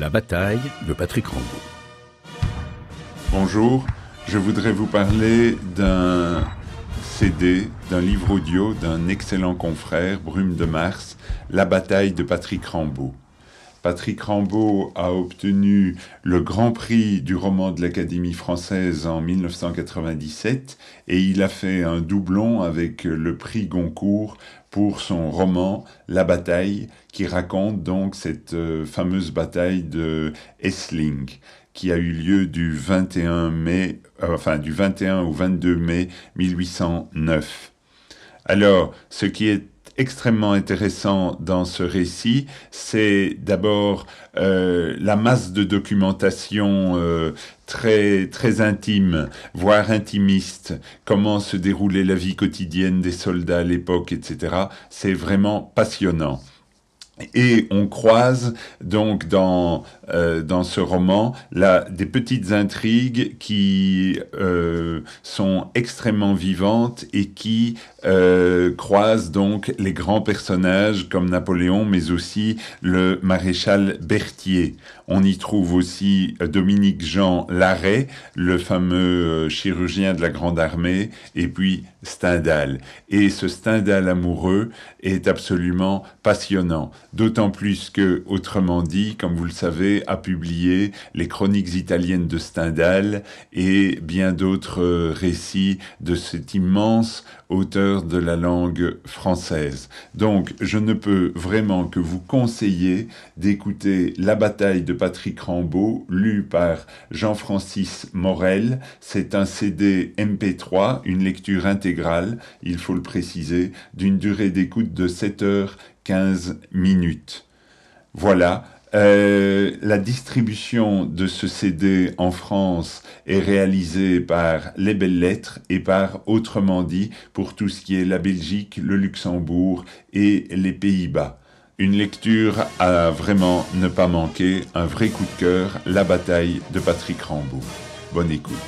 La bataille de Patrick Rambaud. Bonjour, je voudrais vous parler d'un CD, d'un livre audio d'un excellent confrère, Brume de Mars, La bataille de Patrick Rambaud. Patrick Rambaud a obtenu le Grand Prix du roman de l'Académie française en 1997 et il a fait un doublon avec le prix Goncourt pour son roman La bataille qui raconte donc cette euh, fameuse bataille de Essling qui a eu lieu du 21 mai euh, enfin du 21 au 22 mai 1809. Alors, ce qui est extrêmement intéressant dans ce récit, c'est d'abord euh, la masse de documentation euh, très très intime, voire intimiste, comment se déroulait la vie quotidienne des soldats à l'époque, etc. C'est vraiment passionnant. Et on croise donc dans, euh, dans ce roman des petites intrigues qui euh, sont extrêmement vivantes et qui euh, croisent donc les grands personnages comme Napoléon, mais aussi le maréchal Berthier. On y trouve aussi Dominique Jean Larrey, le fameux chirurgien de la Grande Armée, et puis Stendhal. Et ce Stendhal amoureux est absolument passionnant. D'autant plus que, autrement dit, comme vous le savez, a publié les chroniques italiennes de Stendhal et bien d'autres euh, récits de cet immense auteur de la langue française. Donc, je ne peux vraiment que vous conseiller d'écouter La bataille de Patrick Rambaud, lu par Jean-Francis Morel. C'est un CD MP3, une lecture intégrale, il faut le préciser, d'une durée d'écoute de 7 heures minutes. Voilà. Euh, la distribution de ce CD en France est réalisée par Les Belles Lettres et par Autrement dit pour tout ce qui est la Belgique, le Luxembourg et les Pays-Bas. Une lecture à vraiment ne pas manquer, un vrai coup de cœur, La bataille de Patrick Rambaud. Bonne écoute.